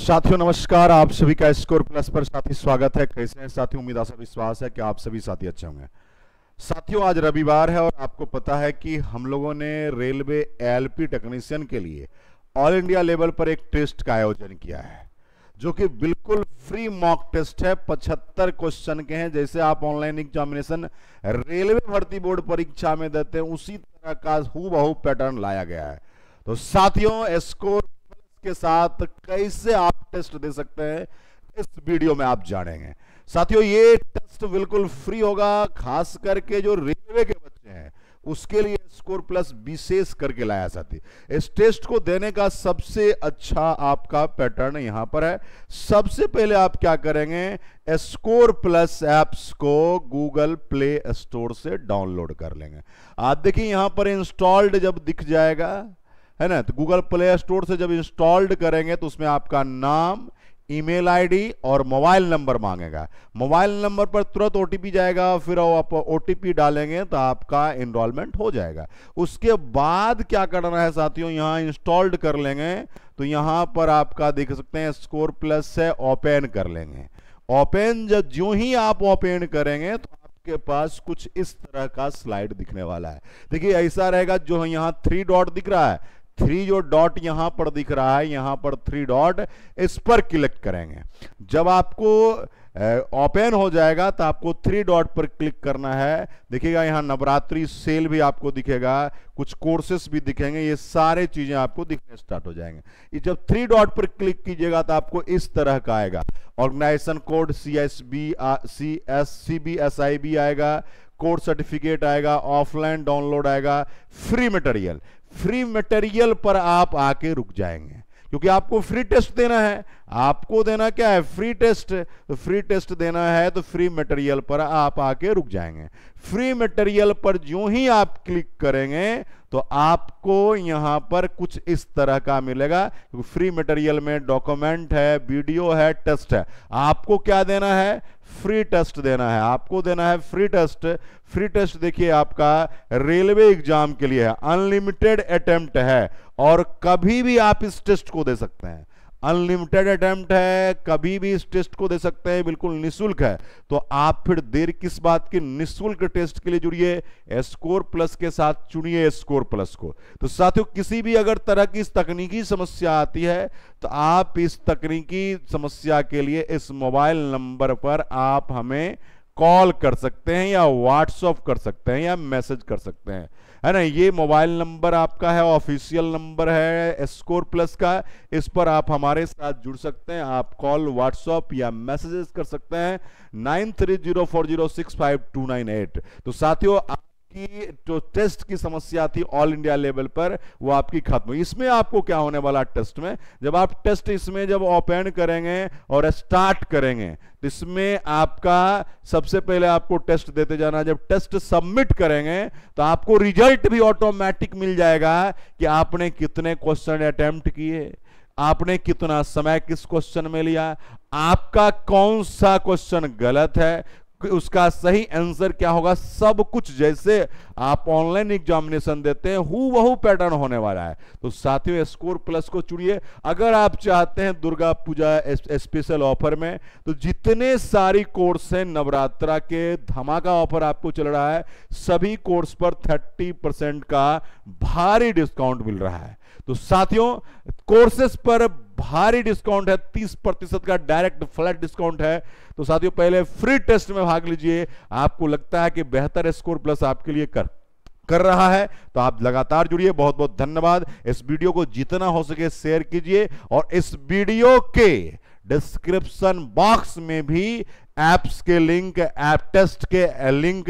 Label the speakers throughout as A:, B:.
A: साथियों नमस्कार आप सभी का स्कोर प्लस पर साथी स्वागत है कैसे हैं साथियों उम्मीद आशा विश्वास है कि आप सभी साथी अच्छे होंगे साथियों आज रविवार है और आपको पता है कि हम लोगों ने रेलवे एलपी टेक्नीशियन के लिए ऑल इंडिया लेवल पर एक टेस्ट का आयोजन किया है जो कि बिल्कुल फ्री मॉक टेस्ट है पचहत्तर क्वेश्चन के हैं जैसे आप ऑनलाइन एग्जामिनेशन रेलवे भर्ती बोर्ड परीक्षा में देते हैं उसी तरह का हु पैटर्न लाया गया है तो साथियों स्कोर के साथ कैसे आप टेस्ट दे सकते हैं इस वीडियो में आप जानेंगे साथियों ये टेस्ट बिल्कुल फ्री होगा खास करके जो रेलवे के बच्चे हैं उसके लिए स्कोर प्लस विशेष करके लाया साथी इस टेस्ट को देने का सबसे अच्छा आपका पैटर्न यहां पर है सबसे पहले आप क्या करेंगे स्कोर प्लस एप्स को गूगल प्ले स्टोर से डाउनलोड कर लेंगे आप देखिए यहां पर इंस्टॉल्ड जब दिख जाएगा है ना तो गूगल प्ले स्टोर से जब इंस्टॉल्ड करेंगे तो उसमें आपका नाम ईमेल आईडी और मोबाइल नंबर मांगेगा मोबाइल नंबर पर तुरंत ओटीपी जाएगा फिर आप ओटीपी डालेंगे तो आपका इनरोलमेंट हो जाएगा उसके बाद क्या करना है साथियों यहाँ इंस्टॉल्ड कर लेंगे तो यहां पर आपका देख सकते हैं स्कोर प्लस से ओपन कर लेंगे ओपन जब जो ही आप ओपन करेंगे तो आपके पास कुछ इस तरह का स्लाइड दिखने वाला है देखिए ऐसा रहेगा जो यहां थ्री डॉट दिख रहा है थ्री जो डॉट यहां पर दिख रहा है यहां पर थ्री डॉट इस पर क्लिक करेंगे जब आपको ओपन हो जाएगा तो आपको थ्री डॉट पर क्लिक करना है देखिएगा यहां नवरात्रि सेल भी आपको दिखेगा कुछ कोर्सेस भी दिखेंगे ये सारे चीज़ें आपको दिखने स्टार्ट हो जाएंगे जब थ्री डॉट पर क्लिक कीजिएगा तो आपको इस तरह का आएगा organisation code C S B C S C B S I B आएगा कोर्स सर्टिफिकेट आएगा ऑफलाइन डाउनलोड आएगा फ्री मटेरियल फ्री मटेरियल पर आप आके रुक जाएंगे क्योंकि आपको फ्री टेस्ट देना है आपको देना क्या है फ्री टेस्ट तो फ्री टेस्ट देना है तो फ्री मटेरियल पर आप आके रुक जाएंगे फ्री मटेरियल पर जो ही आप क्लिक करेंगे तो आपको यहां पर कुछ इस तरह का मिलेगा फ्री मटेरियल में डॉक्यूमेंट है वीडियो है टेस्ट है आपको क्या देना है फ्री टेस्ट देना है आपको देना है फ्री टेस्ट फ्री टेस्ट देखिए आपका रेलवे एग्जाम के लिए है अनलिमिटेड अटेम्प्ट है और कभी भी आप इस टेस्ट को दे सकते हैं अनलिमिटेड अटेम्प्ट है कभी भी इस टेस्ट को दे सकते हैं बिल्कुल निशुल्क है तो आप फिर देर किस बात की निशुल्क टेस्ट के लिए जुड़िए स्कोर प्लस के साथ चुनिए स्कोर प्लस को तो साथियों किसी भी अगर तरह की तकनीकी समस्या आती है तो आप इस तकनीकी समस्या के लिए इस मोबाइल नंबर पर आप हमें कॉल कर सकते हैं या व्हाट्सअप कर सकते हैं या मैसेज कर सकते हैं है ना ये मोबाइल नंबर आपका है ऑफिशियल नंबर है स्कोर प्लस का इस पर आप हमारे साथ जुड़ सकते हैं आप कॉल व्हाट्सअप या मैसेजेस कर सकते हैं nine three zero four zero six five two nine eight तो साथियों कि जो टेस्ट की समस्या थी ऑल इंडिया लेवल पर वो आपकी खत्म हुई इसमें आपको क्या होने वाला टेस्ट में जब आप टेस्ट इसमें जब ओपन करेंगे और स्टार्ट करेंगे तो इसमें आपका सबसे पहले आपको टेस्ट देते जाना जब टेस्ट सबमिट करेंगे तो आपको रिजल्ट भी ऑटोमेटिक मिल जाएगा कि आपने कितने क्वेश्चन अटेम्प्ट किए आपने कितना समय किस क्वेश्चन में लिया आपका कौन सा क्वेश्चन गलत है उसका सही आंसर क्या होगा सब कुछ जैसे आप ऑनलाइन एग्जामिनेशन देते हैं हु वह पैटर्न होने वाला है तो साथियों स्कोर प्लस को चुनिए अगर आप चाहते हैं दुर्गा पूजा स्पेशल ऑफर में तो जितने सारी कोर्स हैं नवरात्रा के धमाका ऑफर आपको चल रहा है सभी कोर्स पर 30 परसेंट का भारी डिस्काउंट मिल रहा है तो साथियों कोर्सेस पर भारी डिस्काउंट है 30 प्रतिशत का डायरेक्ट फ्लैट डिस्काउंट है तो साथियों पहले फ्री टेस्ट में भाग लीजिए आपको लगता है कि बेहतर स्कोर प्लस आपके लिए कर कर रहा है तो आप लगातार जुड़िए बहुत बहुत धन्यवाद इस वीडियो को जितना हो सके शेयर कीजिए और इस वीडियो के डिस्क्रिप्शन बॉक्स में भी एप्स के लिंक एप टेस्ट के लिंक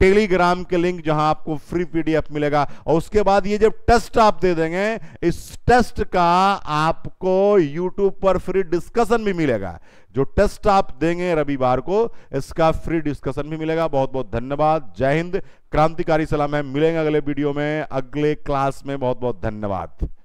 A: टेलीग्राम के लिंक जहां आपको फ्री पीडीएफ मिलेगा और उसके बाद ये जब टेस्ट आप दे देंगे इस टेस्ट का आपको यूट्यूब पर फ्री डिस्कशन भी मिलेगा जो टेस्ट आप देंगे रविवार को इसका फ्री डिस्कशन भी मिलेगा बहुत बहुत धन्यवाद जय हिंद क्रांतिकारी सलाम है मिलेंगे अगले वीडियो में अगले क्लास में बहुत बहुत धन्यवाद